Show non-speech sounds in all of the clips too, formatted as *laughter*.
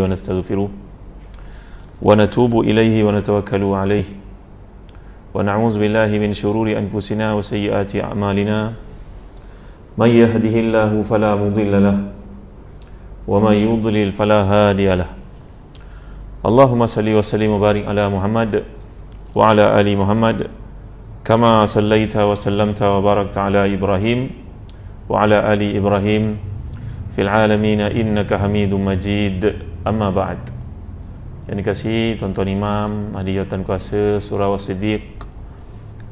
ونستغفره ونتوب إليه ونتوكل عليه ونعوذ بالله من شرور أنفسنا وسيئات أعمالنا من يهده الله فلا مضل له ومن يضلل فلا هادي له اللهم صل وسلم وبارك على محمد وعلى آل محمد كما صليت وسلمت وباركت على إبراهيم وعلى آل إبراهيم في العالمين إنك حميد مجيد amma ba'd yang dikasihi tuan-tuan imam ahli jawatan kuasa surah wasidik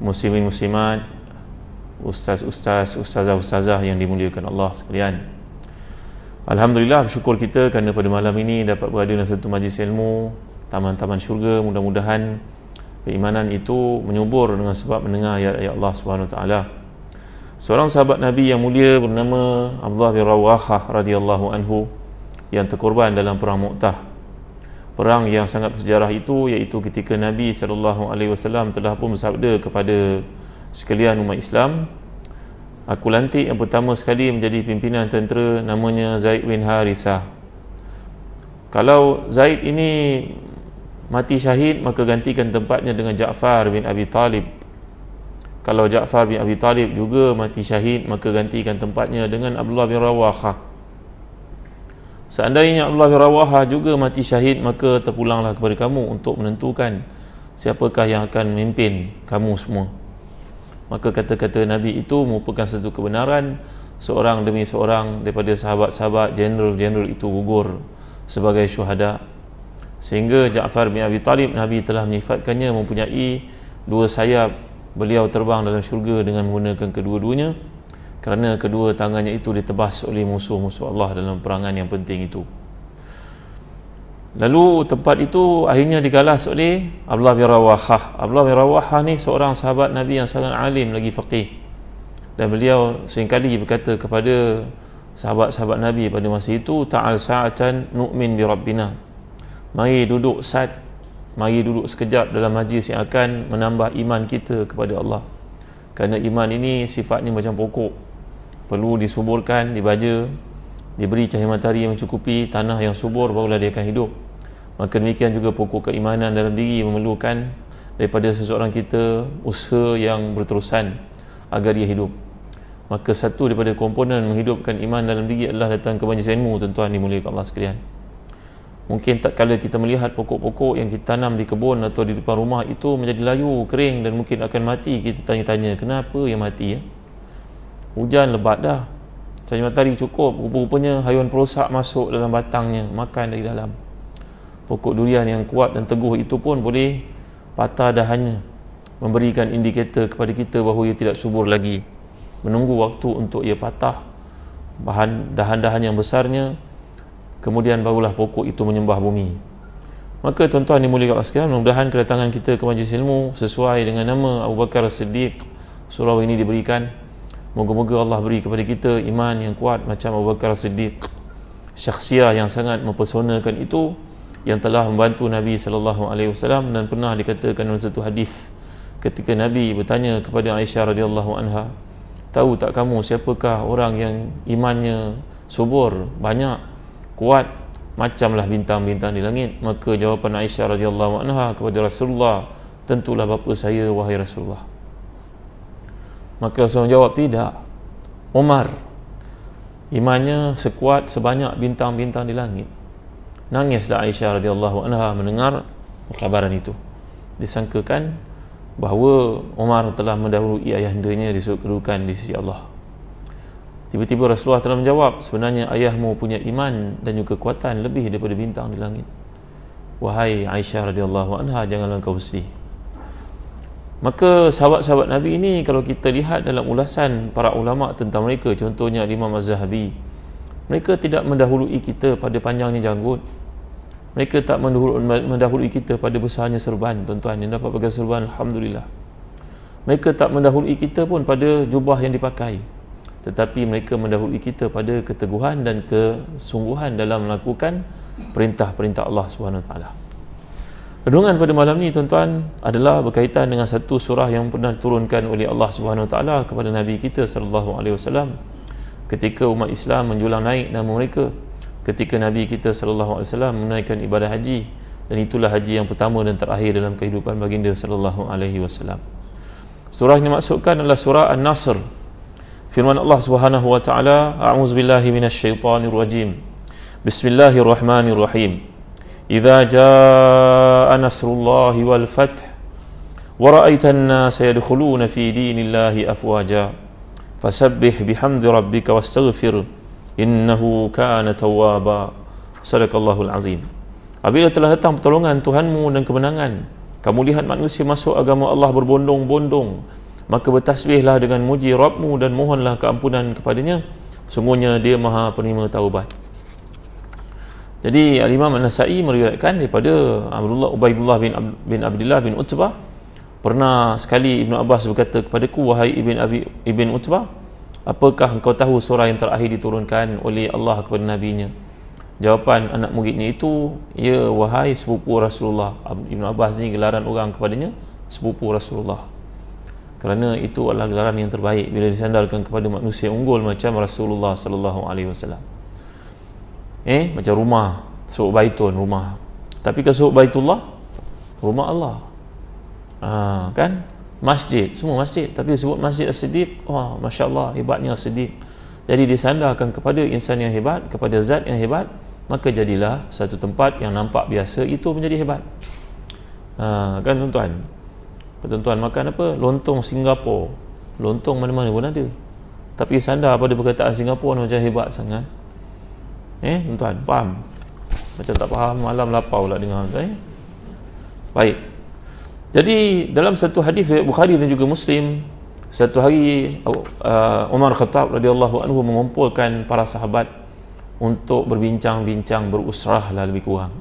muslimin muslimat ustaz-ustaz ustazah-ustazah yang dimuliakan Allah sekalian Alhamdulillah bersyukur kita kerana pada malam ini dapat berada dalam satu majlis ilmu taman-taman syurga mudah-mudahan keimanan itu menyubur dengan sebab mendengar ayat-ayat Allah SWT seorang sahabat Nabi yang mulia bernama Abdullah bin Rawahah radhiyallahu anhu yang terkorban dalam perang Mu'tah. Perang yang sangat bersejarah itu iaitu ketika Nabi saw telah pun bersabda kepada sekalian umat Islam, aku lantik yang pertama sekali menjadi pimpinan tentera namanya Zaid bin Harisah. Kalau Zaid ini mati syahid maka gantikan tempatnya dengan Ja'far bin Abi Talib kalau Ja'far bin Abi Talib juga mati syahid maka gantikan tempatnya dengan Abdullah bin Rawahah Seandainya Allah bin Rawaha juga mati syahid maka terpulanglah kepada kamu untuk menentukan siapakah yang akan memimpin kamu semua. Maka kata-kata Nabi itu merupakan satu kebenaran seorang demi seorang daripada sahabat-sahabat jeneral-jeneral itu gugur sebagai syuhada. Sehingga Ja'far bin Abi Talib Nabi telah menyifatkannya mempunyai dua sayap beliau terbang dalam syurga dengan menggunakan kedua-duanya kerana kedua tangannya itu ditebas oleh musuh-musuh Allah dalam perangan yang penting itu lalu tempat itu akhirnya digalas oleh Abdullah bin Rawahah Abdullah bin Rawahah ni seorang sahabat Nabi yang sangat alim lagi faqih dan beliau seringkali berkata kepada sahabat-sahabat Nabi pada masa itu ta'al sa'atan nu'min bi rabbina mari duduk sat mari duduk sekejap dalam majlis yang akan menambah iman kita kepada Allah kerana iman ini sifatnya macam pokok perlu disuburkan, dibaja, diberi cahaya matahari yang mencukupi, tanah yang subur barulah dia akan hidup. Maka demikian juga pokok keimanan dalam diri memerlukan daripada seseorang kita usaha yang berterusan agar dia hidup. Maka satu daripada komponen menghidupkan iman dalam diri adalah datang ke majlis ilmu tuan-tuan dimuliakan Allah sekalian. Mungkin tak kala kita melihat pokok-pokok yang kita tanam di kebun atau di depan rumah itu menjadi layu, kering dan mungkin akan mati. Kita tanya-tanya, kenapa yang mati ya? Hujan lebat dah Cahaya matahari cukup Rupanya hayuan perosak masuk dalam batangnya Makan dari dalam Pokok durian yang kuat dan teguh itu pun boleh Patah dahannya Memberikan indikator kepada kita bahawa ia tidak subur lagi Menunggu waktu untuk ia patah Bahan dahan-dahan yang besarnya Kemudian barulah pokok itu menyembah bumi Maka tuan-tuan ni mulia kat Mudah-mudahan kedatangan kita ke majlis ilmu Sesuai dengan nama Abu Bakar Siddiq Surau ini diberikan Moga-moga Allah beri kepada kita iman yang kuat macam Abu Bakar Siddiq. Syakhsiah yang sangat mempersonakan itu yang telah membantu Nabi sallallahu alaihi wasallam dan pernah dikatakan dalam satu hadis ketika Nabi bertanya kepada Aisyah radhiyallahu anha, "Tahu tak kamu siapakah orang yang imannya subur, banyak, kuat macamlah bintang-bintang di langit?" Maka jawapan Aisyah radhiyallahu anha kepada Rasulullah, "Tentulah bapa saya wahai Rasulullah." Maka Rasulullah jawab tidak Umar Imannya sekuat sebanyak bintang-bintang di langit Nangislah Aisyah radhiyallahu anha mendengar perkabaran itu Disangkakan bahawa Umar telah mendahului ayah di disuruh kedudukan di sisi Allah Tiba-tiba Rasulullah telah menjawab Sebenarnya ayahmu punya iman dan juga kekuatan lebih daripada bintang di langit Wahai Aisyah radhiyallahu anha janganlah kau sedih. Maka sahabat-sahabat Nabi ini kalau kita lihat dalam ulasan para ulama tentang mereka contohnya Imam Az-Zahabi mereka tidak mendahului kita pada panjangnya janggut mereka tak mendahului kita pada besarnya serban tuan-tuan yang dapat pakai serban Alhamdulillah mereka tak mendahului kita pun pada jubah yang dipakai tetapi mereka mendahului kita pada keteguhan dan kesungguhan dalam melakukan perintah-perintah Allah Subhanahu Wa Taala. Renungan pada malam ni tuan-tuan adalah berkaitan dengan satu surah yang pernah diturunkan oleh Allah Subhanahu Wa Taala kepada Nabi kita sallallahu alaihi wasallam ketika umat Islam menjulang naik nama mereka ketika Nabi kita sallallahu alaihi wasallam menunaikan ibadah haji dan itulah haji yang pertama dan terakhir dalam kehidupan baginda sallallahu alaihi wasallam. Surah ini maksudkan adalah surah An-Nasr. Firman Allah Subhanahu wa taala, a'udzu billahi minasyaitonir rajim. Bismillahirrahmanirrahim. إذا جاء نصر الله والفتح ورأيت الناس يدخلون في دين الله أفواجا فسبح بحمد ربك واستغفر إنه كان توابا صدق الله العظيم Apabila telah datang pertolongan Tuhanmu dan kemenangan Kamu lihat manusia masuk agama Allah berbondong-bondong Maka bertasbihlah dengan muji Rabbmu dan mohonlah keampunan kepadanya Semuanya dia maha penerima taubat jadi Imam An-Nasai meriwayatkan daripada Abdullah Ubay bin bin Abdullah bin Utbah pernah sekali Ibnu Abbas berkata kepadaku wahai Ibn Abi Ibn Utbah apakah engkau tahu surah yang terakhir diturunkan oleh Allah kepada nabinya Jawapan anak muridnya itu ya wahai sepupu Rasulullah Ibnu Abbas ni gelaran orang kepadanya sepupu Rasulullah kerana itu adalah gelaran yang terbaik bila disandarkan kepada manusia unggul macam Rasulullah sallallahu alaihi wasallam eh macam rumah suhuk baitun rumah tapi ke suhuk baitullah rumah Allah ha, kan masjid semua masjid tapi sebut masjid as-siddiq wah masya Allah hebatnya as-siddiq jadi disandarkan kepada insan yang hebat kepada zat yang hebat maka jadilah satu tempat yang nampak biasa itu menjadi hebat ha, kan tuan-tuan tuan-tuan makan apa lontong Singapura lontong mana-mana pun ada tapi sandar pada perkataan Singapura macam hebat sangat eh tuan-tuan faham macam tak faham malam lapau lah dengar saya eh? baik jadi dalam satu hadis Bukhari dan juga Muslim satu hari uh, Umar Khattab radhiyallahu anhu mengumpulkan para sahabat untuk berbincang-bincang berusrah lah lebih kurang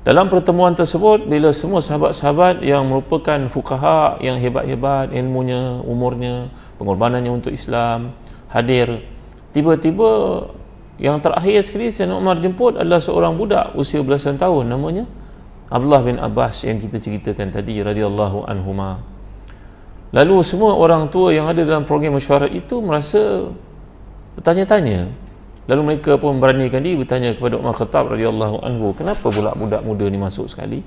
dalam pertemuan tersebut bila semua sahabat-sahabat yang merupakan fukaha yang hebat-hebat ilmunya, umurnya, pengorbanannya untuk Islam hadir tiba-tiba yang terakhir sekali Sayyidina Umar jemput adalah seorang budak usia belasan tahun namanya Abdullah bin Abbas yang kita ceritakan tadi radhiyallahu anhuma. Lalu semua orang tua yang ada dalam program mesyuarat itu merasa bertanya-tanya. Lalu mereka pun beranikan diri bertanya kepada Umar Khattab radhiyallahu anhu, kenapa pula budak muda ni masuk sekali?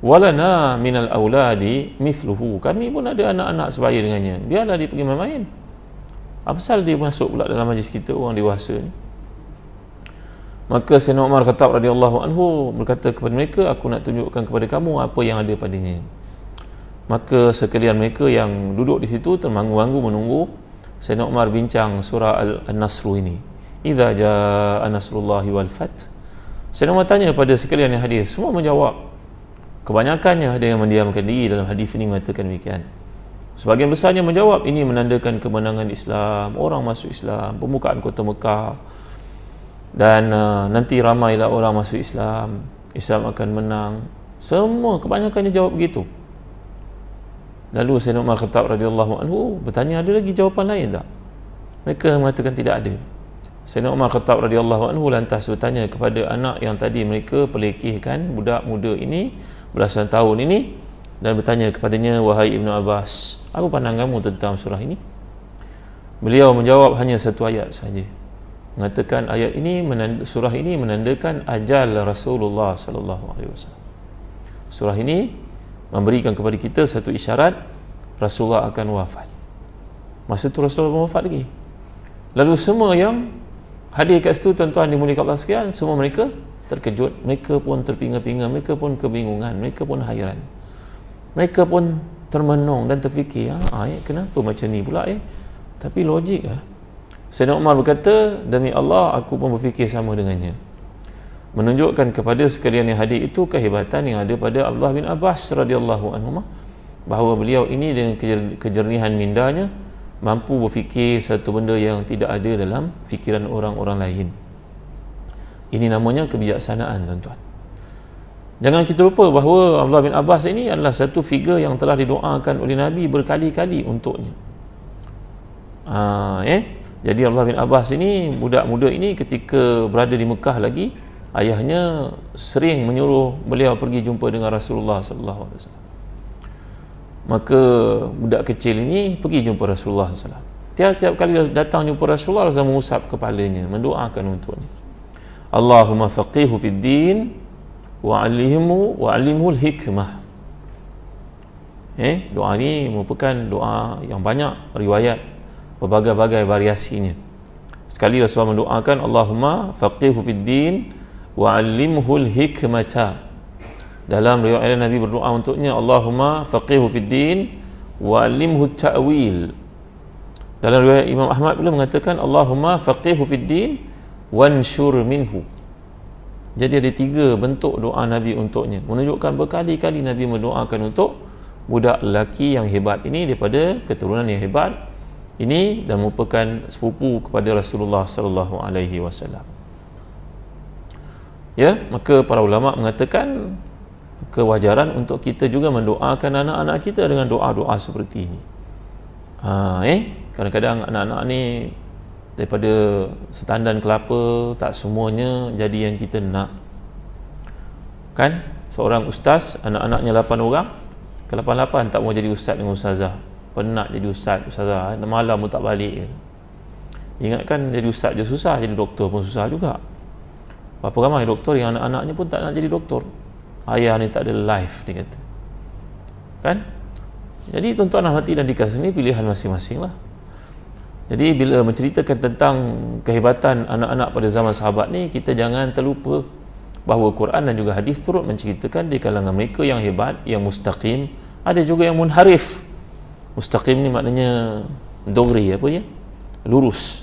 Walana minal auladi mithluhu. Kami pun ada anak-anak sebaya dengannya. Biarlah dia pergi main-main. Apa pasal dia masuk pula dalam majlis kita orang dewasa ni? Maka Sayyidina Umar Khattab radhiyallahu anhu berkata kepada mereka, aku nak tunjukkan kepada kamu apa yang ada padanya. Maka sekalian mereka yang duduk di situ termangu-mangu menunggu Sayyidina Umar bincang surah Al-Nasru ini. Iza ja'a Nasrullahi wal Fath. Sayyidina Umar tanya kepada sekalian yang hadir, semua menjawab. Kebanyakannya ada yang mendiamkan diri dalam hadis ini mengatakan demikian. Sebagian besarnya menjawab ini menandakan kemenangan Islam, orang masuk Islam, pembukaan kota Mekah, dan uh, nanti ramailah orang masuk Islam Islam akan menang semua kebanyakannya jawab begitu lalu Sayyidina Umar Khattab radhiyallahu anhu bertanya ada lagi jawapan lain tak mereka mengatakan tidak ada Sayyidina Umar Khattab radhiyallahu anhu lantas bertanya kepada anak yang tadi mereka pelekehkan budak muda ini belasan tahun ini dan bertanya kepadanya wahai Ibnu Abbas apa pandanganmu tentang surah ini beliau menjawab hanya satu ayat saja mengatakan ayat ini surah ini menandakan ajal Rasulullah sallallahu alaihi wasallam. Surah ini memberikan kepada kita satu isyarat Rasulullah akan wafat. Masa tu Rasulullah belum wafat lagi. Lalu semua yang hadir kat situ tuan-tuan dimuliakan Allah sekalian, semua mereka terkejut, mereka pun terpinga-pinga, mereka pun kebingungan, mereka pun hayran. Mereka pun termenung dan terfikir, ah, ya, kenapa macam ni pula eh? Tapi logik ah. Sayyidina Umar berkata demi Allah aku pun berfikir sama dengannya menunjukkan kepada sekalian yang hadir itu kehebatan yang ada pada Abdullah bin Abbas radhiyallahu anhu bahawa beliau ini dengan kejernihan mindanya mampu berfikir satu benda yang tidak ada dalam fikiran orang-orang lain ini namanya kebijaksanaan tuan-tuan jangan kita lupa bahawa Abdullah bin Abbas ini adalah satu figur yang telah didoakan oleh Nabi berkali-kali untuknya ha, eh? Jadi Abdullah bin Abbas ini budak muda ini ketika berada di Mekah lagi ayahnya sering menyuruh beliau pergi jumpa dengan Rasulullah sallallahu alaihi wasallam. Maka budak kecil ini pergi jumpa Rasulullah sallallahu alaihi wasallam. Tiap-tiap kali datang jumpa Rasulullah Rasulullah mengusap kepalanya, mendoakan untuknya. Allahumma faqihhu fid din wa 'allimhu wa 'allimhu al-hikmah. Eh, doa ini merupakan doa yang banyak riwayat berbagai-bagai variasinya. Sekali Rasulullah mendoakan Allahumma faqihhu fid din wa 'allimhu al-hikmata. Dalam riwayat lain Nabi berdoa untuknya Allahumma faqihhu fid din wa 'allimhu at-ta'wil. Dalam riwayat Imam Ahmad pula mengatakan Allahumma faqihhu fid din wanshur minhu. Jadi ada tiga bentuk doa Nabi untuknya. Menunjukkan berkali-kali Nabi mendoakan untuk budak lelaki yang hebat ini daripada keturunan yang hebat ini dan merupakan sepupu kepada Rasulullah sallallahu alaihi wasallam. Ya, maka para ulama mengatakan kewajaran untuk kita juga mendoakan anak-anak kita dengan doa-doa seperti ini. Ha, eh, kadang-kadang anak-anak ni daripada setandan kelapa tak semuanya jadi yang kita nak. Kan? Seorang ustaz, anak-anaknya 8 orang, ke-8-8 tak mau jadi ustaz dengan ustazah penat jadi ustaz ustazah eh? malam pun tak balik eh. ingatkan jadi ustaz je susah jadi doktor pun susah juga berapa ramai doktor yang anak-anaknya pun tak nak jadi doktor ayah ni tak ada life dia kata kan jadi tuan-tuan hati dan dikasih ni pilihan masing-masing lah jadi bila menceritakan tentang kehebatan anak-anak pada zaman sahabat ni kita jangan terlupa bahawa Quran dan juga hadis turut menceritakan di kalangan mereka yang hebat, yang mustaqim ada juga yang munharif mustaqim ni maknanya dogri apa ya lurus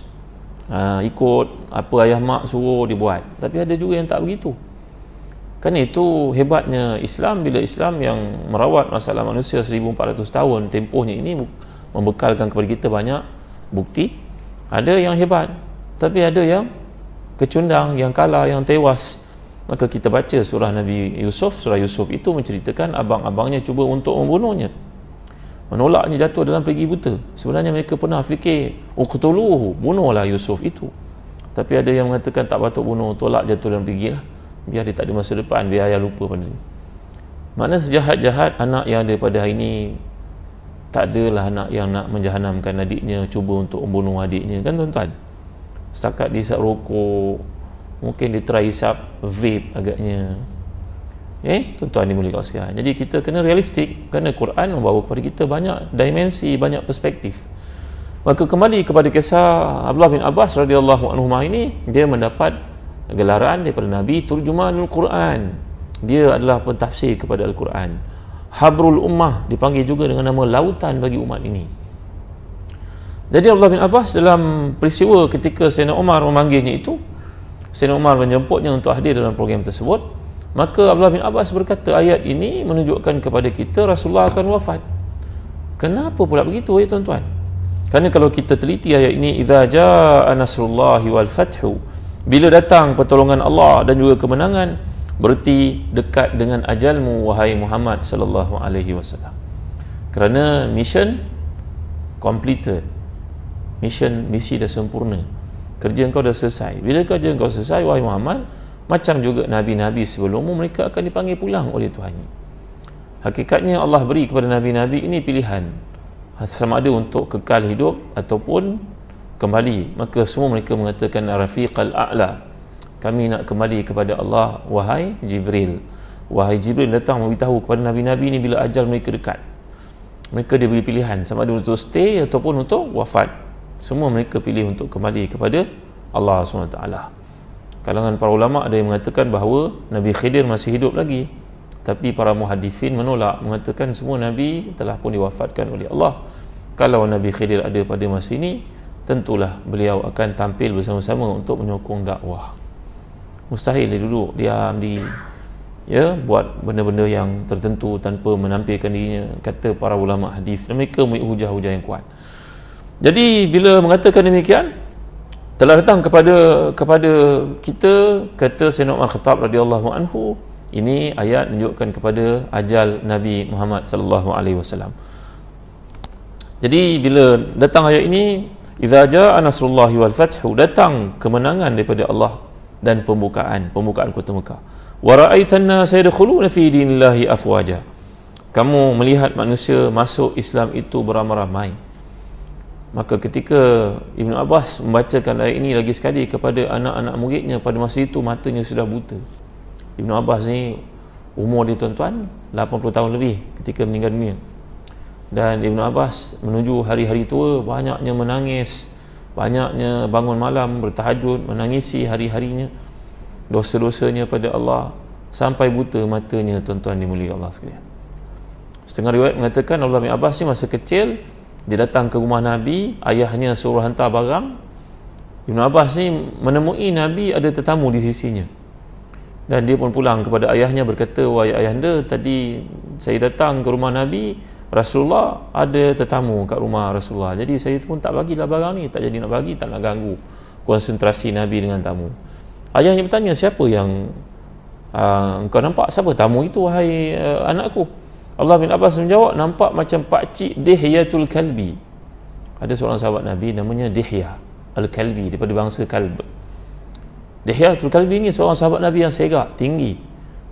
ha, ikut apa ayah mak suruh dia buat tapi ada juga yang tak begitu kan itu hebatnya Islam bila Islam yang merawat masalah manusia 1400 tahun tempohnya ini membekalkan kepada kita banyak bukti ada yang hebat tapi ada yang kecundang yang kalah yang tewas maka kita baca surah Nabi Yusuf surah Yusuf itu menceritakan abang-abangnya cuba untuk membunuhnya Menolak menolaknya jatuh dalam pergi buta sebenarnya mereka pernah fikir oh uqtuluhu bunuhlah Yusuf itu tapi ada yang mengatakan tak patut bunuh tolak jatuh dalam pergi lah biar dia tak ada masa depan biar ayah lupa pada dia makna sejahat-jahat anak yang ada pada hari ini tak adalah anak yang nak menjahanamkan adiknya cuba untuk membunuh adiknya kan tuan-tuan setakat dia isap rokok mungkin dia try isap vape agaknya Okay? Eh, tuan-tuan ini mulia kawasan. Jadi kita kena realistik kerana Quran membawa kepada kita banyak dimensi, banyak perspektif. Maka kembali kepada kisah Abdullah bin Abbas radhiyallahu anhu ini, dia mendapat gelaran daripada Nabi Turjumanul Quran. Dia adalah pentafsir kepada Al-Quran. Habrul Ummah dipanggil juga dengan nama lautan bagi umat ini. Jadi Abdullah bin Abbas dalam peristiwa ketika Sayyidina Umar memanggilnya itu, Sayyidina Umar menjemputnya untuk hadir dalam program tersebut. Maka Abdullah bin Abbas berkata ayat ini menunjukkan kepada kita Rasulullah akan wafat. Kenapa pula begitu ya tuan-tuan? kerana kalau kita teliti ayat ini idza jaa nasrullahi wal fathu bila datang pertolongan Allah dan juga kemenangan berarti dekat dengan ajalmu wahai Muhammad sallallahu alaihi wasallam. Kerana mission completed. Mission misi dah sempurna. Kerja engkau dah selesai. Bila kerja engkau selesai wahai Muhammad macam juga Nabi-Nabi sebelummu mereka akan dipanggil pulang oleh Tuhan. Hakikatnya Allah beri kepada Nabi-Nabi ini pilihan. Sama ada untuk kekal hidup ataupun kembali. Maka semua mereka mengatakan Rafiqal A'la. Kami nak kembali kepada Allah, wahai Jibril. Wahai Jibril datang memberitahu kepada Nabi-Nabi ini bila ajal mereka dekat. Mereka diberi pilihan sama ada untuk stay ataupun untuk wafat. Semua mereka pilih untuk kembali kepada Allah swt kalangan para ulama ada yang mengatakan bahawa Nabi Khidir masih hidup lagi tapi para muhadisin menolak mengatakan semua Nabi telah pun diwafatkan oleh Allah kalau Nabi Khidir ada pada masa ini tentulah beliau akan tampil bersama-sama untuk menyokong dakwah mustahil dia duduk diam di ya buat benda-benda yang tertentu tanpa menampilkan dirinya kata para ulama hadis mereka mempunyai hujah-hujah yang kuat jadi bila mengatakan demikian telah datang kepada kepada kita kata Sayyidina Umar Khattab radhiyallahu anhu ini ayat menunjukkan kepada ajal Nabi Muhammad sallallahu alaihi wasallam. Jadi bila datang ayat ini idza jaa nasrullahi wal fathu datang kemenangan daripada Allah dan pembukaan pembukaan kota Mekah. Wa ra'aitanna sayadkhuluna fi dinillahi afwaja. Kamu melihat manusia masuk Islam itu beramai-ramai. Maka ketika Ibn Abbas membacakan ayat ini lagi sekali kepada anak-anak muridnya pada masa itu matanya sudah buta. Ibn Abbas ni umur dia tuan-tuan 80 tahun lebih ketika meninggal dunia. Dan Ibn Abbas menuju hari-hari tua banyaknya menangis, banyaknya bangun malam bertahajud menangisi hari-harinya dosa-dosanya pada Allah sampai buta matanya tuan-tuan dimuliakan Allah sekalian. Setengah riwayat mengatakan Abdullah bin Abbas ni masa kecil dia datang ke rumah Nabi ayahnya suruh hantar barang Ibn Abbas ni menemui Nabi ada tetamu di sisinya dan dia pun pulang kepada ayahnya berkata wahai ayahanda tadi saya datang ke rumah Nabi Rasulullah ada tetamu kat rumah Rasulullah jadi saya pun tak bagilah barang ni tak jadi nak bagi tak nak ganggu konsentrasi Nabi dengan tamu ayahnya bertanya siapa yang uh, engkau nampak siapa tamu itu wahai uh, anakku Allah bin Abbas menjawab nampak macam pak cik Dihyatul Kalbi. Ada seorang sahabat Nabi namanya Dihya Al-Kalbi daripada bangsa Kalb. Dihya Al Kalbi ni seorang sahabat Nabi yang segak, tinggi,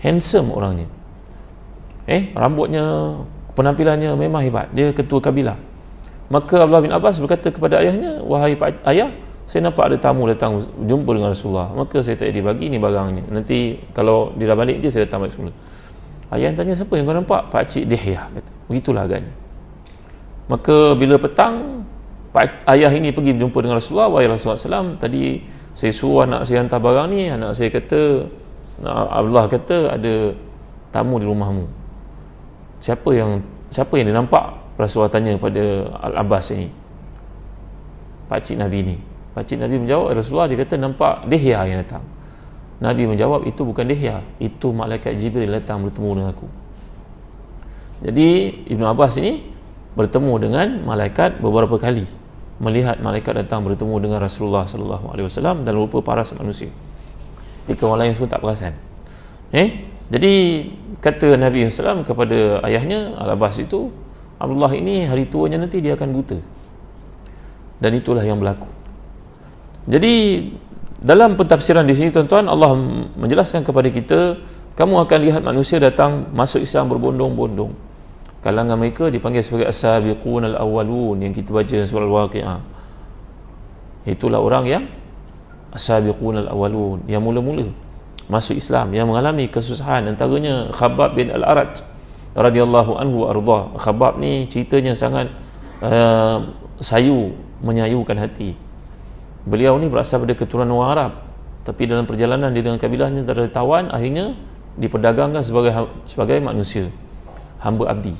handsome orangnya. Eh, rambutnya, penampilannya memang hebat. Dia ketua kabilah. Maka Allah bin Abbas berkata kepada ayahnya, "Wahai pak, ayah, saya nampak ada tamu datang jumpa dengan Rasulullah. Maka saya tak jadi bagi ni barangnya. Nanti kalau dia dah balik dia saya datang balik semula." Ayah tanya siapa yang kau nampak? Pak cik Dihyah kata. Begitulah agaknya. Maka bila petang Pak, ayah ini pergi jumpa dengan Rasulullah wahai Rasulullah SAW tadi saya suruh anak saya hantar barang ni anak saya kata nak Allah kata ada tamu di rumahmu siapa yang siapa yang dia nampak Rasulullah tanya kepada Al-Abbas ini Pak Cik Nabi ni Cik Nabi menjawab Rasulullah dia kata nampak Dihya yang datang Nabi menjawab itu bukan Dihya itu malaikat Jibril datang bertemu dengan aku jadi Ibn Abbas ini bertemu dengan malaikat beberapa kali melihat malaikat datang bertemu dengan Rasulullah SAW alaihi dan rupa para manusia. Ketika orang lain semua tak perasan. Eh? Jadi kata Nabi SAW kepada ayahnya Al-Abbas itu Abdullah ini hari tuanya nanti dia akan buta. Dan itulah yang berlaku. Jadi dalam pentafsiran di sini tuan-tuan Allah menjelaskan kepada kita kamu akan lihat manusia datang masuk Islam berbondong-bondong kalangan mereka dipanggil sebagai as-sabiqun al-awwalun yang kita baca surah al-waqiah itulah orang yang as-sabiqun al-awwalun yang mula-mula masuk Islam yang mengalami kesusahan antaranya Khabab bin Al-Arad radhiyallahu anhu arda Khabab ni ceritanya sangat uh, sayu menyayukan hati Beliau ni berasal dari keturunan orang Arab Tapi dalam perjalanan dia dengan kabilahnya Tak ada tawan Akhirnya diperdagangkan sebagai ha- sebagai manusia Hamba abdi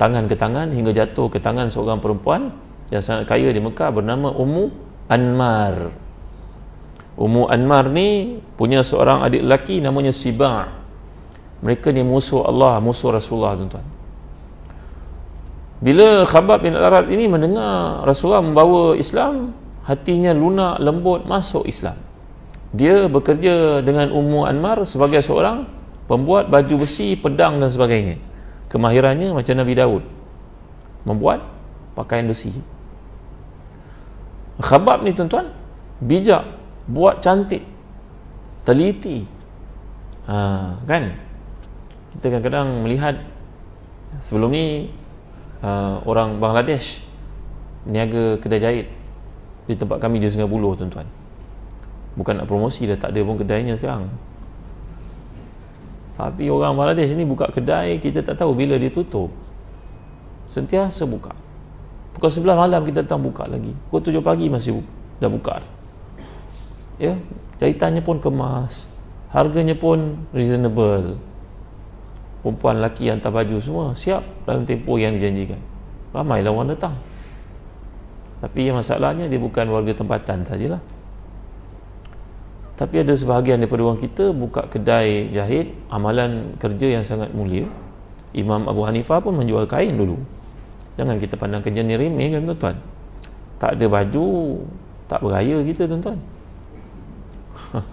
Tangan ke tangan hingga jatuh ke tangan seorang perempuan Yang sangat kaya di Mekah Bernama Ummu Anmar Ummu Anmar ni Punya seorang adik lelaki namanya Siba' Mereka ni musuh Allah Musuh Rasulullah tuan-tuan bila Khabab bin Al-Arad ini mendengar Rasulullah membawa Islam hatinya lunak, lembut, masuk Islam. Dia bekerja dengan Ummu Anmar sebagai seorang pembuat baju besi, pedang dan sebagainya. Kemahirannya macam Nabi Dawud Membuat pakaian besi. Khabab ni tuan-tuan, bijak, buat cantik, teliti. Ha, kan? Kita kadang-kadang melihat sebelum ni uh, orang Bangladesh niaga kedai jahit di tempat kami di Singapura tuan-tuan bukan nak promosi dah tak ada pun kedainya sekarang tapi orang Bangladesh ni buka kedai kita tak tahu bila dia tutup sentiasa buka pukul sebelah malam kita datang buka lagi pukul tujuh pagi masih buka, dah buka ya jahitannya pun kemas harganya pun reasonable perempuan lelaki hantar baju semua siap dalam tempoh yang dijanjikan ramailah orang datang tapi masalahnya dia bukan warga tempatan sajalah. Tapi ada sebahagian daripada orang kita buka kedai jahit, amalan kerja yang sangat mulia. Imam Abu Hanifah pun menjual kain dulu. Jangan kita pandang kerja ni remeh kan tuan-tuan. Tak ada baju, tak beraya kita tuan-tuan. *laughs*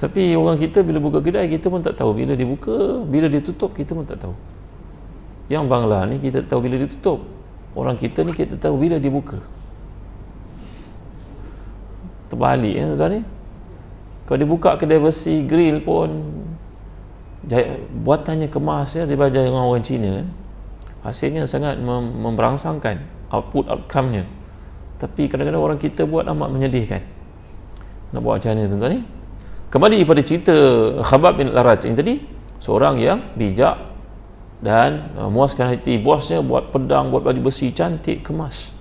Tapi orang kita bila buka kedai kita pun tak tahu bila dibuka, bila ditutup kita pun tak tahu. Yang bangla ni kita tahu bila ditutup, orang kita ni kita tahu bila dia buka terbalik ya eh, tuan ni kalau dia buka kedai besi grill pun buatannya kemas ya daripada dengan orang Cina kan hasilnya sangat mem- memberangsangkan output outcome-nya tapi kadang-kadang orang kita buat amat menyedihkan nak buat macam mana tuan-tuan ni kembali pada cerita Khabab bin Laraj yang tadi seorang yang bijak dan uh, muaskan hati bosnya buat pedang buat baju besi cantik kemas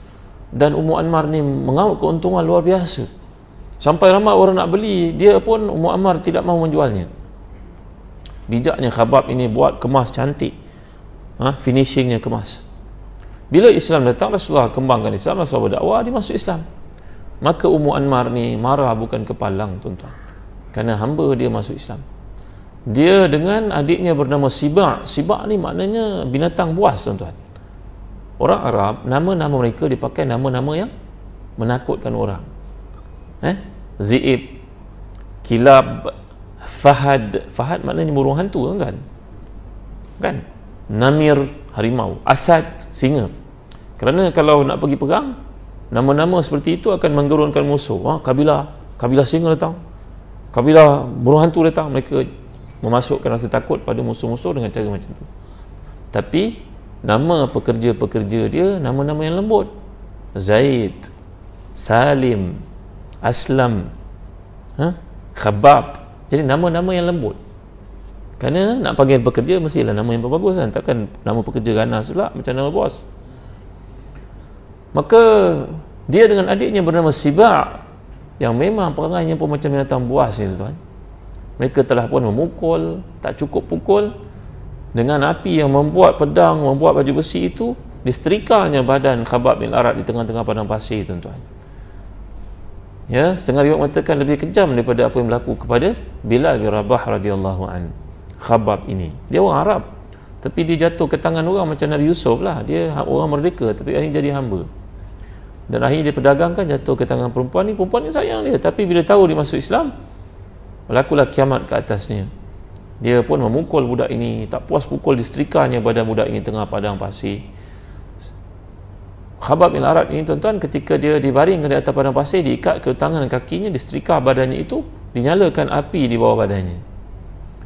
dan Ummu Ammar ni mengaut keuntungan luar biasa sampai ramai orang nak beli dia pun Ummu Ammar tidak mahu menjualnya bijaknya khabab ini buat kemas cantik ha? finishingnya kemas bila Islam datang Rasulullah kembangkan Islam Rasulullah berdakwah dia masuk Islam maka Ummu Ammar ni marah bukan kepalang tuan-tuan kerana hamba dia masuk Islam dia dengan adiknya bernama Sibak Sibak ni maknanya binatang buas tuan-tuan orang Arab nama-nama mereka dipakai nama-nama yang menakutkan orang eh Zib Kilab Fahad Fahad maknanya burung hantu tuan-tuan kan Namir harimau Asad singa kerana kalau nak pergi pegang nama-nama seperti itu akan menggerunkan musuh ha, kabilah kabilah singa datang kabilah burung hantu datang mereka memasukkan rasa takut pada musuh-musuh dengan cara macam tu tapi nama pekerja-pekerja dia nama-nama yang lembut Zaid Salim Aslam ha? Khabab jadi nama-nama yang lembut kerana nak panggil pekerja mestilah nama yang bagus kan takkan nama pekerja ganas pula macam nama bos maka dia dengan adiknya bernama Siba yang memang perangainya pun macam binatang buas ni tuan mereka telah pun memukul tak cukup pukul dengan api yang membuat pedang membuat baju besi itu disterikanya badan Khabab bin Arad di tengah-tengah padang pasir tuan-tuan ya setengah riwayat mengatakan lebih kejam daripada apa yang berlaku kepada Bilal bin Rabah radhiyallahu an Khabab ini dia orang Arab tapi dia jatuh ke tangan orang macam Nabi Yusuf lah dia orang merdeka tapi akhirnya jadi hamba dan akhirnya dia pedagangkan jatuh ke tangan perempuan ni perempuan ni sayang dia tapi bila tahu dia masuk Islam berlakulah kiamat ke atasnya dia pun memukul budak ini tak puas pukul distrikanya badan budak ini tengah padang pasir Khabab bin Arad ini tuan-tuan ketika dia dibaringkan di atas padang pasir diikat ke tangan dan kakinya distrika badannya itu dinyalakan api di bawah badannya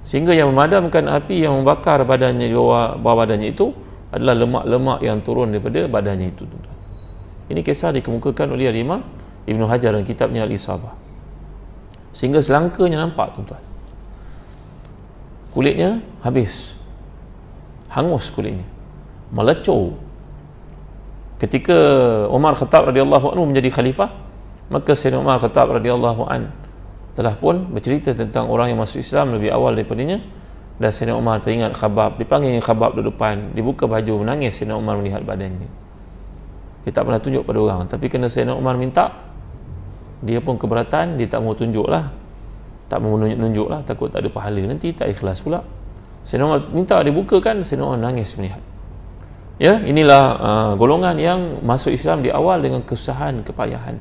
sehingga yang memadamkan api yang membakar badannya di bawah, bawah badannya itu adalah lemak-lemak yang turun daripada badannya itu tuan-tuan. ini kisah dikemukakan oleh Al-Imam Ibn Hajar dalam kitabnya Al-Isabah sehingga selangkanya nampak tuan-tuan kulitnya habis hangus kulitnya melecur ketika Umar Khattab radhiyallahu anhu menjadi khalifah maka Sayyidina Umar Khattab radhiyallahu an telah pun bercerita tentang orang yang masuk Islam lebih awal daripadanya dan Sayyidina Umar teringat khabab dipanggil khabab di depan dibuka baju menangis Sayyidina Umar melihat badannya dia tak pernah tunjuk pada orang tapi kena Sayyidina Umar minta dia pun keberatan dia tak mau tunjuk lah, tak mau lah, takut tak ada pahala nanti tak ikhlas pula Sayyidina Umar minta dia kan, Sayyidina Umar nangis melihat ya inilah uh, golongan yang masuk Islam di awal dengan kesahan, kepayahan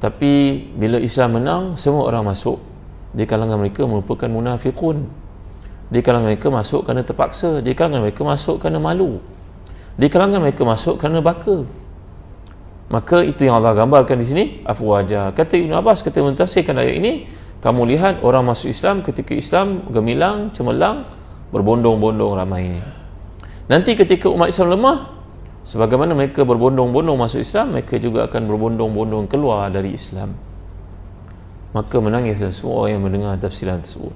tapi bila Islam menang semua orang masuk di kalangan mereka merupakan munafikun di kalangan mereka masuk kerana terpaksa di kalangan mereka masuk kerana malu di kalangan mereka masuk kerana baka maka itu yang Allah gambarkan di sini afwaja kata Ibn Abbas kata mentafsirkan ayat ini kamu lihat orang masuk Islam ketika Islam gemilang cemerlang berbondong-bondong ramai ini nanti ketika umat Islam lemah sebagaimana mereka berbondong-bondong masuk Islam mereka juga akan berbondong-bondong keluar dari Islam maka menangis semua orang yang mendengar tafsiran tersebut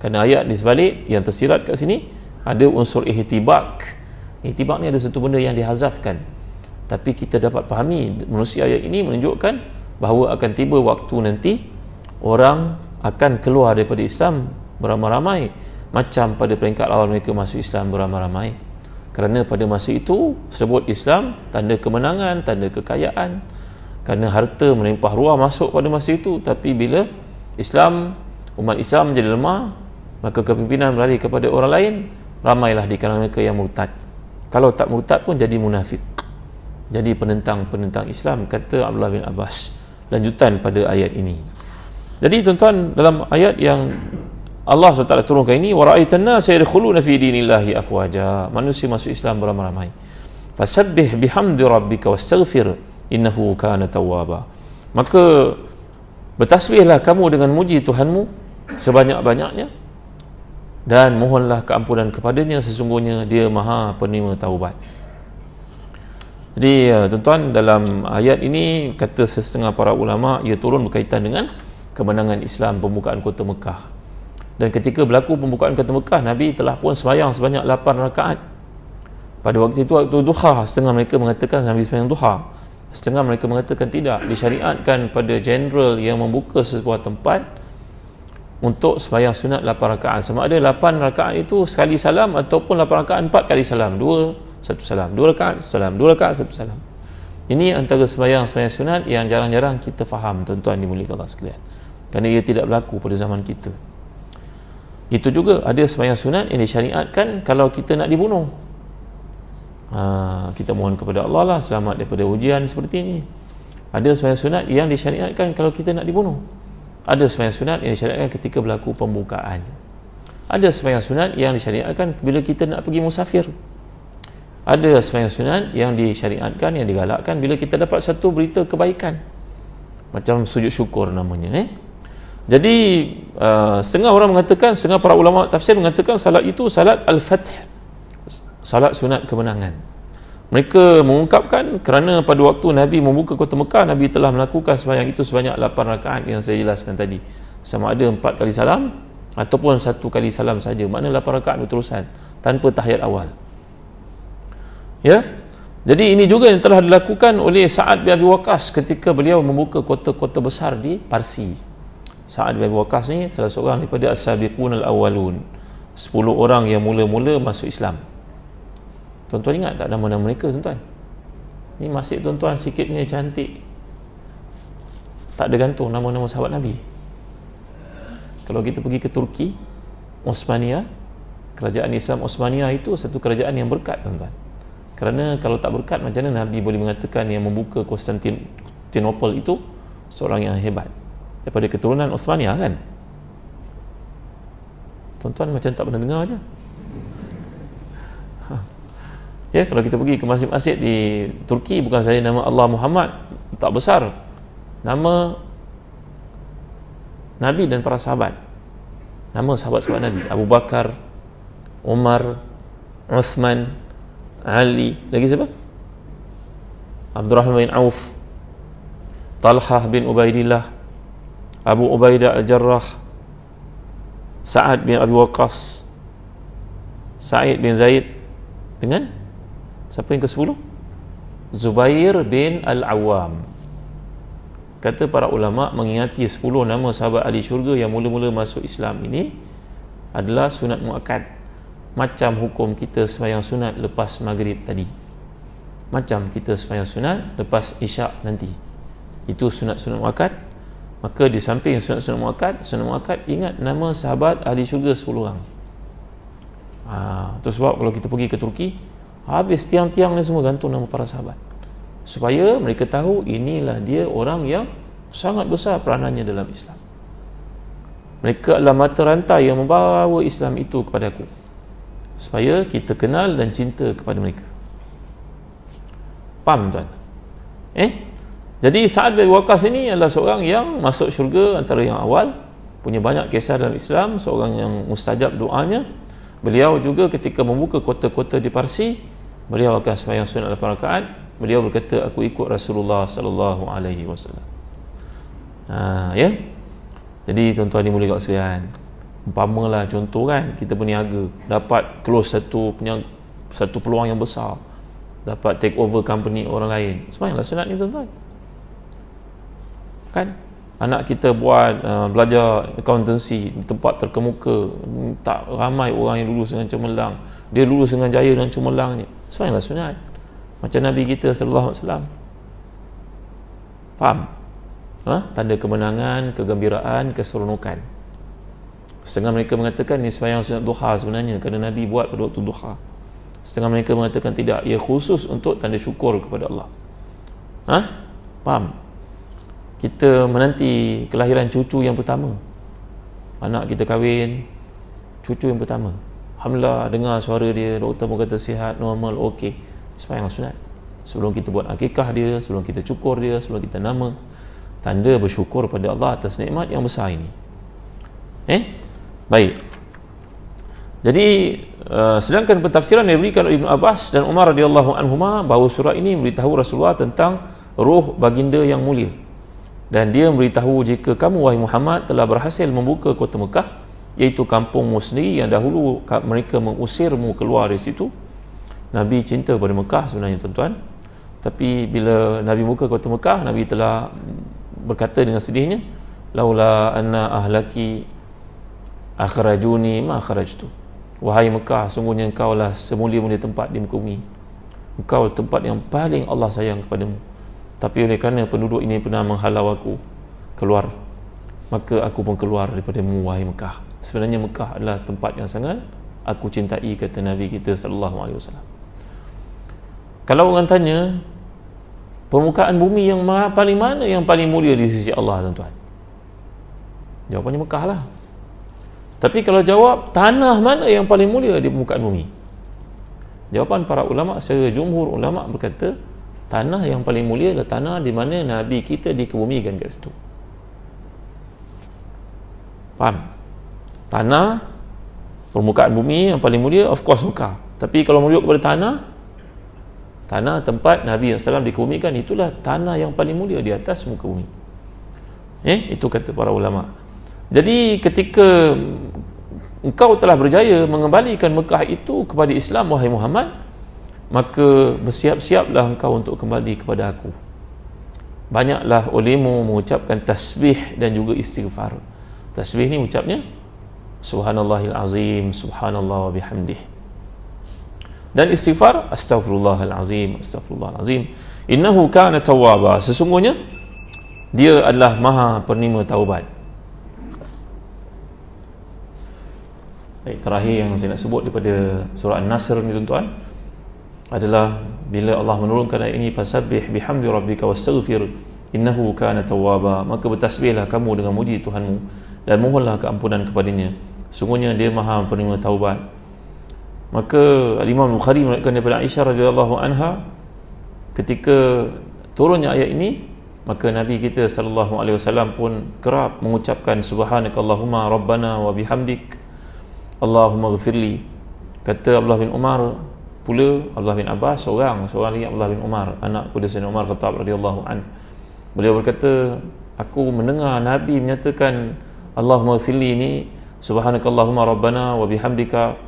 kerana ayat di sebalik yang tersirat kat sini ada unsur ihtibak ihtibak ni ada satu benda yang dihazafkan tapi kita dapat fahami manusia ayat ini menunjukkan bahawa akan tiba waktu nanti orang akan keluar daripada Islam beramai-ramai macam pada peringkat awal mereka masuk Islam beramai-ramai kerana pada masa itu sebut Islam tanda kemenangan, tanda kekayaan kerana harta melimpah ruah masuk pada masa itu tapi bila Islam umat Islam menjadi lemah maka kepimpinan berlari kepada orang lain ramailah di kalangan mereka yang murtad kalau tak murtad pun jadi munafik jadi penentang-penentang Islam kata Abdullah bin Abbas lanjutan pada ayat ini jadi tuan-tuan dalam ayat yang Allah SWT turunkan ini wa ra'aitanna sayadkhuluna fi dinillahi afwaja manusia masuk Islam beramai-ramai fasabbih bihamdi rabbika wastaghfir innahu kana tawwaba maka bertasbihlah kamu dengan muji Tuhanmu sebanyak-banyaknya dan mohonlah keampunan kepadanya sesungguhnya dia maha penerima taubat jadi eh, tuan-tuan dalam ayat ini kata setengah para ulama ia turun berkaitan dengan kemenangan Islam pembukaan kota Mekah. Dan ketika berlaku pembukaan kota Mekah Nabi telah pun sembahyang sebanyak 8 rakaat. Pada waktu itu waktu duha setengah mereka mengatakan Nabi sembahyang duha. Setengah mereka mengatakan tidak disyariatkan pada general yang membuka sebuah tempat untuk sembahyang sunat 8 rakaat. Sama ada 8 rakaat itu sekali salam ataupun 8 rakaat 4 kali salam. Dua satu salam dua rakaat salam dua rakaat satu salam ini antara sembahyang sembahyang sunat yang jarang-jarang kita faham tuan-tuan dimuliakan Allah sekalian kerana ia tidak berlaku pada zaman kita itu juga ada sembahyang sunat yang disyariatkan kalau kita nak dibunuh ha, kita mohon kepada Allah lah selamat daripada ujian seperti ini ada sembahyang sunat yang disyariatkan kalau kita nak dibunuh ada sembahyang sunat yang disyariatkan ketika berlaku pembukaan ada sembahyang sunat yang disyariatkan bila kita nak pergi musafir ada sembahyang sunat yang disyariatkan yang digalakkan bila kita dapat satu berita kebaikan macam sujud syukur namanya eh jadi uh, setengah orang mengatakan setengah para ulama tafsir mengatakan salat itu salat al fatih salat sunat kemenangan mereka mengungkapkan kerana pada waktu Nabi membuka kota Mekah Nabi telah melakukan sembahyang itu sebanyak 8 rakaat yang saya jelaskan tadi sama ada 4 kali salam ataupun 1 kali salam saja makna 8 rakaat berterusan tanpa tahiyat awal ya jadi ini juga yang telah dilakukan oleh Sa'ad bin Abi Waqas ketika beliau membuka kota-kota besar di Parsi. Sa'ad bin Abi Waqas ni salah seorang daripada As-Sabiqun Al-Awwalun. 10 orang yang mula-mula masuk Islam. Tuan-tuan ingat tak nama-nama mereka tuan-tuan? Ni masih tuan-tuan sikitnya cantik. Tak ada gantung nama-nama sahabat Nabi. Kalau kita pergi ke Turki, Osmania, kerajaan Islam Osmania itu satu kerajaan yang berkat tuan-tuan kerana kalau tak berkat macam mana Nabi boleh mengatakan yang membuka Konstantinopel itu seorang yang hebat daripada keturunan Osmania kan tuan-tuan macam tak pernah dengar aja. *laughs* ya kalau kita pergi ke masjid-masjid di Turki bukan saja nama Allah Muhammad tak besar nama Nabi dan para sahabat nama sahabat-sahabat Nabi Abu Bakar Umar Uthman Ali lagi siapa Abdul Rahman bin Auf Talha bin Ubaidillah Abu Ubaidah Al-Jarrah Sa'ad bin Abi Waqas Sa'id bin Zaid dengan siapa yang ke-10 Zubair bin Al-Awwam kata para ulama mengingati 10 nama sahabat ahli syurga yang mula-mula masuk Islam ini adalah sunat muakad macam hukum kita semayang sunat lepas maghrib tadi macam kita semayang sunat lepas isyak nanti itu sunat-sunat muakat maka di samping sunat-sunat muakat sunat muakat ingat nama sahabat ahli syurga 10 orang ha, itu sebab kalau kita pergi ke Turki habis tiang-tiang ni semua gantung nama para sahabat supaya mereka tahu inilah dia orang yang sangat besar peranannya dalam Islam mereka adalah mata rantai yang membawa Islam itu kepada aku supaya kita kenal dan cinta kepada mereka faham tuan eh jadi Sa'ad bin Waqas ini adalah seorang yang masuk syurga antara yang awal punya banyak kisah dalam Islam seorang yang mustajab doanya beliau juga ketika membuka kota-kota di Parsi beliau akan semayang sunat dalam rakaat beliau berkata aku ikut Rasulullah sallallahu alaihi wasallam Ah ya jadi tuan-tuan dimulakan sekalian umpamalah contoh kan kita berniaga dapat close satu punya satu peluang yang besar dapat take over company orang lain semayalah sunat ni tuan-tuan kan anak kita buat uh, belajar accountancy di tempat terkemuka tak ramai orang yang lulus dengan cemerlang dia lulus dengan jaya dan cemerlang ni semayalah sunat macam Nabi kita sallallahu alaihi wasallam faham ha? tanda kemenangan kegembiraan keseronokan Setengah mereka mengatakan ini sembahyang sunat duha sebenarnya kerana Nabi buat pada waktu duha. Setengah mereka mengatakan tidak, ia khusus untuk tanda syukur kepada Allah. Ha? Faham? Kita menanti kelahiran cucu yang pertama. Anak kita kahwin, cucu yang pertama. Alhamdulillah dengar suara dia, doktor pun kata sihat, normal, okey. Sembahyang sunat. Sebelum kita buat akikah dia, sebelum kita cukur dia, sebelum kita nama tanda bersyukur pada Allah atas nikmat yang besar ini. Eh? Baik. Jadi uh, sedangkan pentafsiran yang diberikan oleh Ibn Abbas dan Umar radhiyallahu anhuma bahawa surah ini memberitahu Rasulullah tentang roh baginda yang mulia. Dan dia memberitahu jika kamu wahai Muhammad telah berhasil membuka kota Mekah iaitu kampung musni yang dahulu mereka mengusirmu keluar dari situ. Nabi cinta pada Mekah sebenarnya tuan-tuan. Tapi bila Nabi buka kota Mekah, Nabi telah berkata dengan sedihnya, laula anna ahlaki akhrajuni ma akhrajtu wahai Mekah sungguhnya engkau lah semulia-mulia tempat di muka bumi engkau tempat yang paling Allah sayang kepadamu tapi oleh kerana penduduk ini pernah menghalau aku keluar maka aku pun keluar mu wahai Mekah sebenarnya Mekah adalah tempat yang sangat aku cintai kata Nabi kita sallallahu alaihi wasallam kalau orang tanya permukaan bumi yang paling mana yang paling mulia di sisi Allah tuan-tuan jawapannya Mekah lah tapi kalau jawab tanah mana yang paling mulia di muka bumi? Jawapan para ulama secara jumhur ulama berkata tanah yang paling mulia adalah tanah di mana nabi kita dikebumikan kat situ. Faham? Tanah permukaan bumi yang paling mulia of course muka. Tapi kalau merujuk kepada tanah tanah tempat Nabi yang SAW dikebumikan itulah tanah yang paling mulia di atas muka bumi. Eh, itu kata para ulama'. Jadi ketika engkau telah berjaya mengembalikan Mekah itu kepada Islam wahai Muhammad, maka bersiap-siaplah engkau untuk kembali kepada aku. Banyaklah olehmu mengucapkan tasbih dan juga istighfar. Tasbih ni ucapnya Subhanallahil azim, subhanallah bihamdih. Dan istighfar astaghfirullahal azim, astaghfirullahal azim. Innahu kana tawwaba. Sesungguhnya dia adalah Maha penerima taubat. Baik, terakhir yang saya nak sebut daripada surah An-Nasr ni tuan-tuan adalah bila Allah menurunkan ayat ini fasabbih bihamdi rabbika wastaghfir innahu kana tawwaba maka bertasbihlah kamu dengan muji Tuhanmu dan mohonlah keampunan kepadanya sungguhnya dia maha penerima taubat maka Imam Bukhari meriwayatkan daripada Aisyah radhiyallahu anha ketika turunnya ayat ini maka Nabi kita sallallahu alaihi wasallam pun kerap mengucapkan subhanakallahumma rabbana wa bihamdik Allahumma ghafirli kata Abdullah bin Umar pula Abdullah bin Abbas seorang seorang lagi Abdullah bin Umar anak kepada Sayyidina Umar Khattab radhiyallahu an beliau berkata aku mendengar Nabi menyatakan Allahumma ghafirli ini subhanakallahumma rabbana wa bihamdika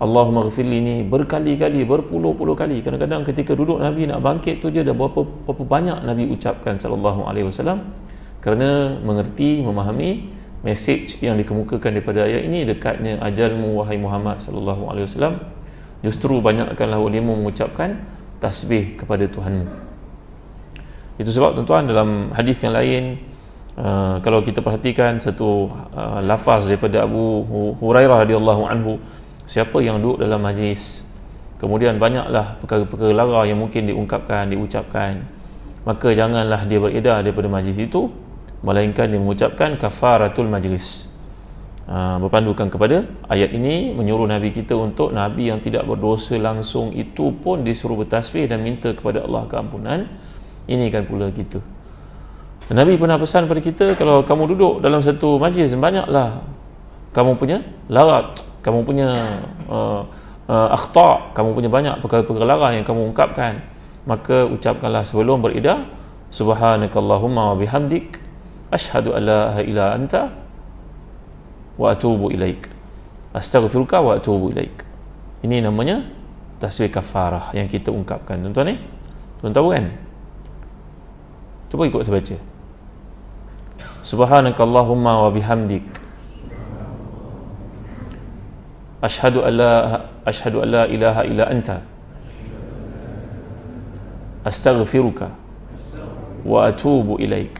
Allahumma ghafirli ini berkali-kali berpuluh-puluh kali kadang-kadang ketika duduk Nabi nak bangkit tu je dah berapa, berapa banyak Nabi ucapkan sallallahu alaihi wasallam kerana mengerti memahami message yang dikemukakan daripada ayat ini dekatnya ajalmu wahai Muhammad sallallahu alaihi wasallam justru banyakkanlah ulama mengucapkan tasbih kepada Tuhanmu. Itu sebab tuan-tuan dalam hadis yang lain uh, kalau kita perhatikan satu uh, lafaz daripada Abu Hurairah radhiyallahu anhu siapa yang duduk dalam majlis kemudian banyaklah perkara-perkara lara yang mungkin diungkapkan diucapkan maka janganlah dia beredar daripada majlis itu melainkan dia mengucapkan kafaratul majlis ha, berpandukan kepada ayat ini menyuruh Nabi kita untuk Nabi yang tidak berdosa langsung itu pun disuruh bertasbih dan minta kepada Allah keampunan ini kan pula kita Nabi pernah pesan kepada kita kalau kamu duduk dalam satu majlis banyaklah kamu punya larat kamu punya uh, uh, akhta kamu punya banyak perkara-perkara larang yang kamu ungkapkan maka ucapkanlah sebelum beridah subhanakallahumma wa أشهد أن لا إله إلا أنت وatubu ilaik astaghfiruka wa atubu ilaik ini namanya tasbih kafarah yang kita ungkapkan tuan-tuan eh tuan tahu kan cuba ikut saya baca subhanakallahumma wa bihamdik ashhadu an la ashhadu an la ilaha illa anta astaghfiruka wa atubu ilaik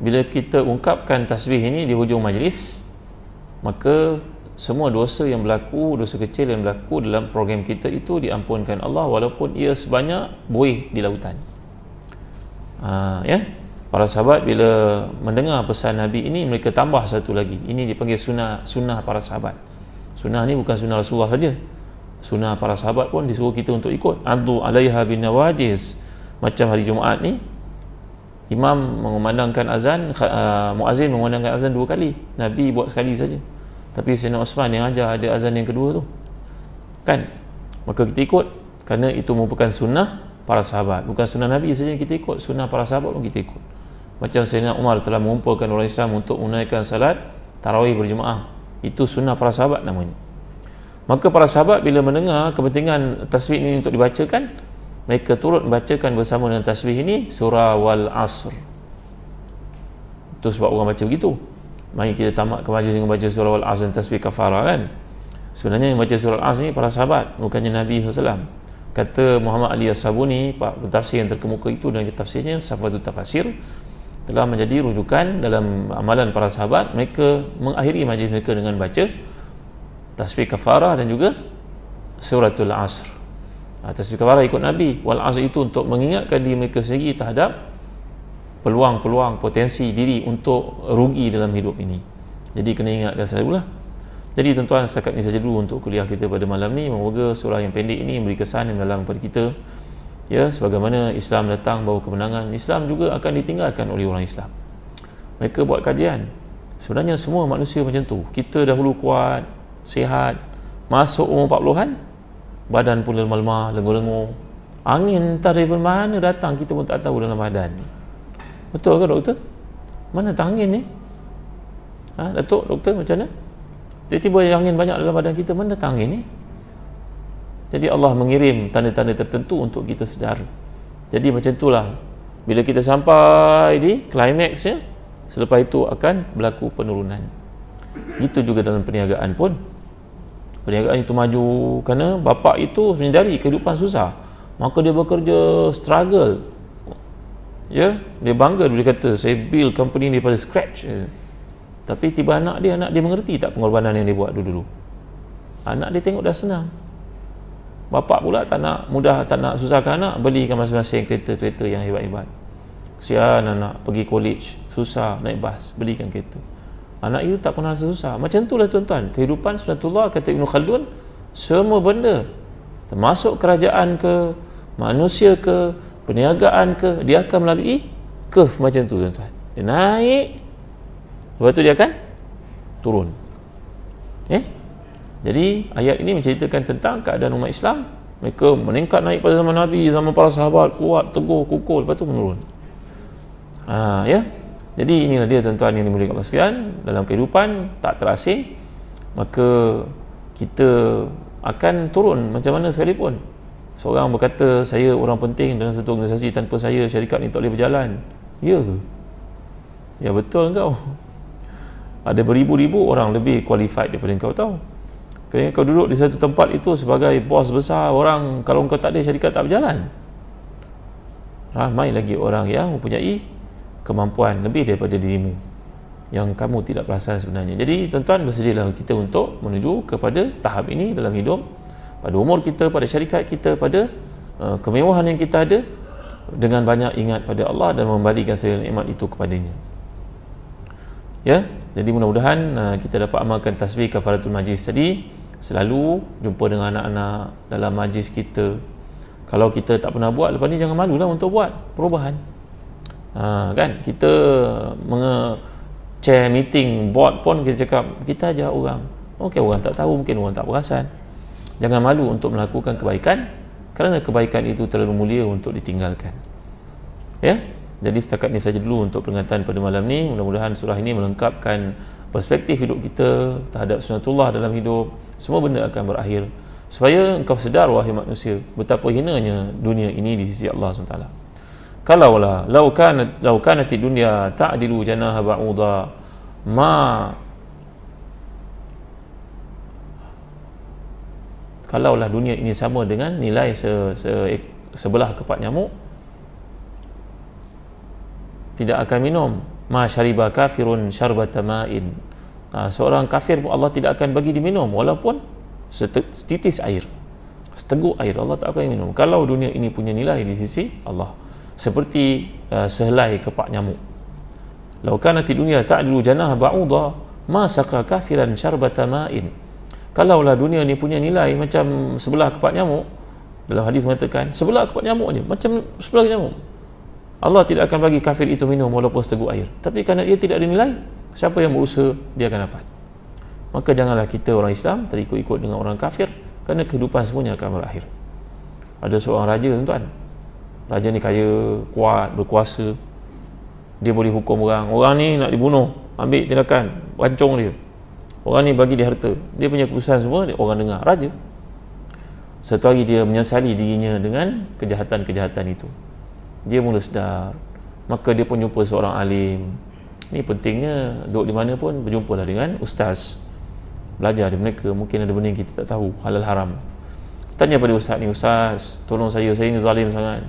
bila kita ungkapkan tasbih ini di hujung majlis maka semua dosa yang berlaku dosa kecil yang berlaku dalam program kita itu diampunkan Allah walaupun ia sebanyak buih di lautan uh, ya para sahabat bila mendengar pesan Nabi ini mereka tambah satu lagi ini dipanggil sunnah sunnah para sahabat sunnah ini bukan sunnah Rasulullah saja sunnah para sahabat pun disuruh kita untuk ikut adu alaiha bin nawajiz macam hari Jumaat ni imam mengumandangkan azan uh, ah, muazin mengumandangkan azan dua kali nabi buat sekali saja tapi Sayyidina Osman yang ajar ada azan yang kedua tu kan maka kita ikut kerana itu merupakan sunnah para sahabat bukan sunnah nabi saja kita ikut sunnah para sahabat pun kita ikut macam Sayyidina Umar telah mengumpulkan orang Islam untuk menunaikan salat tarawih berjemaah itu sunnah para sahabat namanya maka para sahabat bila mendengar kepentingan tasbih ini untuk dibacakan mereka turut membacakan bersama dengan tasbih ini surah wal asr itu sebab orang baca begitu mari kita tamak ke majlis dengan baca surah wal asr dan tasbih kafara kan sebenarnya yang baca surah al-asr ni para sahabat bukannya Nabi SAW kata Muhammad Ali As-Sabuni Pak Tafsir yang terkemuka itu dan tafsirnya Safwatu Tafasir telah menjadi rujukan dalam amalan para sahabat mereka mengakhiri majlis mereka dengan baca tasbih kafarah dan juga suratul asr atas kefarah ikut Nabi wal asr itu untuk mengingatkan diri mereka sendiri terhadap peluang-peluang potensi diri untuk rugi dalam hidup ini jadi kena ingatkan selalu lah jadi tuan-tuan setakat ini saja dulu untuk kuliah kita pada malam ni Semoga surah yang pendek ini memberi kesan yang dalam kepada kita Ya, sebagaimana Islam datang bawa kemenangan Islam juga akan ditinggalkan oleh orang Islam Mereka buat kajian Sebenarnya semua manusia macam tu Kita dahulu kuat, sihat Masuk umur 40-an badan pun lemah-lemah, lengur-lengur angin entah dari mana datang kita pun tak tahu dalam badan betul ke doktor? mana tak angin ni? Ha, Datuk, doktor macam mana? tiba-tiba angin banyak dalam badan kita, mana tak angin ni? jadi Allah mengirim tanda-tanda tertentu untuk kita sedar jadi macam itulah bila kita sampai di climax ya, selepas itu akan berlaku penurunan itu juga dalam perniagaan pun perniagaan itu maju kerana bapa itu menyedari kehidupan susah maka dia bekerja struggle ya dia bangga dia kata saya build company ni pada scratch tapi tiba anak dia anak dia mengerti tak pengorbanan yang dia buat dulu-dulu anak dia tengok dah senang bapa pula tak nak mudah tak nak susahkan anak belikan masing-masing kereta-kereta yang hebat-hebat kesian anak pergi college susah naik bas belikan kereta Anak itu tak pernah rasa susah. Macam itulah tuan-tuan. Kehidupan sunatullah kata Ibn Khaldun, semua benda termasuk kerajaan ke, manusia ke, perniagaan ke, dia akan melalui ke macam tu tuan-tuan. Dia naik, lepas tu dia akan turun. Eh? Jadi ayat ini menceritakan tentang keadaan umat Islam. Mereka meningkat naik pada zaman Nabi, zaman para sahabat, kuat, teguh, kukul, lepas tu menurun. Ah, ha, ya. Yeah? Jadi inilah dia tuan-tuan yang dimulai kepada sekalian dalam kehidupan tak terasing maka kita akan turun macam mana sekalipun. Seorang berkata saya orang penting dalam satu organisasi tanpa saya syarikat ni tak boleh berjalan. Ya. Ya betul kau. Ada beribu-ribu orang lebih qualified daripada kau tahu. Kerana kau duduk di satu tempat itu sebagai bos besar orang kalau kau tak ada syarikat tak berjalan. Ramai lagi orang yang mempunyai kemampuan lebih daripada dirimu yang kamu tidak perasan sebenarnya. Jadi tuan-tuan bersedialah kita untuk menuju kepada tahap ini dalam hidup pada umur kita, pada syarikat kita, pada uh, kemewahan yang kita ada dengan banyak ingat pada Allah dan membalikan segala nikmat itu kepadanya. Ya, jadi mudah-mudahan uh, kita dapat amalkan tasbih kafaratul majlis tadi selalu jumpa dengan anak-anak dalam majlis kita. Kalau kita tak pernah buat lepas ni jangan malulah untuk buat perubahan. Ha, kan kita menge chair meeting board pun kita cakap kita ajar orang okey orang tak tahu mungkin orang tak perasan jangan malu untuk melakukan kebaikan kerana kebaikan itu terlalu mulia untuk ditinggalkan ya jadi setakat ni saja dulu untuk peringatan pada malam ni. mudah-mudahan surah ini melengkapkan perspektif hidup kita terhadap sunatullah dalam hidup semua benda akan berakhir supaya engkau sedar wahai manusia betapa hinanya dunia ini di sisi Allah SWT kalaulah law kanat law kanat dunya ta'dilu janaha ba'uda ma kalaulah dunia ini sama dengan nilai se, se, sebelah kepak nyamuk tidak akan minum ma syariba kafirun syarbata ma'in ha, seorang kafir pun Allah tidak akan bagi diminum walaupun setitis air seteguk air Allah tak akan minum kalau dunia ini punya nilai di sisi Allah seperti uh, sehelai kepak nyamuk laukana ti dunia tak dulu janah ba'uda ma saqa kafiran syarbata ma'in kalaulah dunia ni punya nilai macam sebelah kepak nyamuk dalam hadis mengatakan sebelah kepak nyamuk aja macam sebelah nyamuk Allah tidak akan bagi kafir itu minum walaupun seteguk air tapi kerana dia tidak ada nilai siapa yang berusaha dia akan dapat maka janganlah kita orang Islam terikut-ikut dengan orang kafir kerana kehidupan semuanya akan berakhir ada seorang raja tuan-tuan raja ni kaya kuat berkuasa dia boleh hukum orang orang ni nak dibunuh ambil tindakan rancung dia orang ni bagi dia harta dia punya keputusan semua orang dengar raja satu hari dia menyesali dirinya dengan kejahatan-kejahatan itu dia mula sedar maka dia pun jumpa seorang alim ni pentingnya duduk di mana pun berjumpalah dengan ustaz belajar di mereka mungkin ada benda yang kita tak tahu halal haram tanya pada ustaz ni ustaz tolong saya saya ni zalim sangat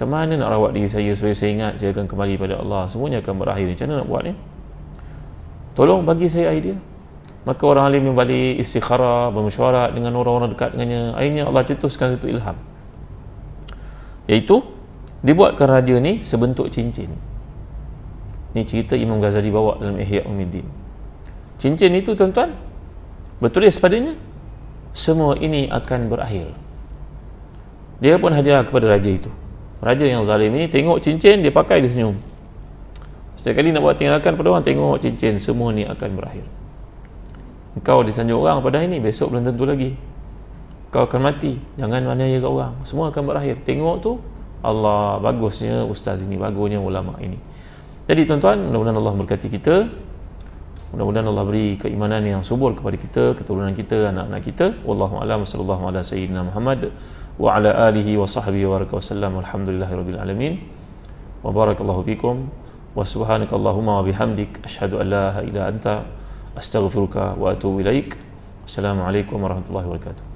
macam mana nak rawat diri saya supaya saya ingat saya akan kembali kepada Allah semuanya akan berakhir macam mana nak buat ni tolong bagi saya idea maka orang alim yang balik istikharah bermesyuarat dengan orang-orang dekat dengannya akhirnya Allah cetuskan satu ilham iaitu dibuatkan raja ni sebentuk cincin ni cerita Imam Ghazali bawa dalam Ihya Umidin cincin itu tuan-tuan bertulis padanya semua ini akan berakhir dia pun hadiah kepada raja itu Raja yang zalim ni tengok cincin dia pakai dia senyum. Setiap kali nak buat tinggalkan pada orang tengok cincin semua ni akan berakhir. Kau disanjung orang pada hari ni besok belum tentu lagi. Kau akan mati. Jangan mana ya kat orang. Semua akan berakhir. Tengok tu Allah bagusnya ustaz ini, bagusnya ulama ini. Jadi tuan-tuan, mudah-mudahan Allah berkati kita. Mudah-mudahan Allah beri keimanan yang subur kepada kita, keturunan kita, anak-anak kita. Wallahu a'lam sallallahu alaihi wasallam Muhammad. وعلى آله وصحبه وبارك وسلم والحمد لله رب العالمين وبارك الله فيكم وسبحانك اللهم وبحمدك أشهد أن لا إله إلا أنت أستغفرك وأتوب إليك السلام عليكم ورحمة الله وبركاته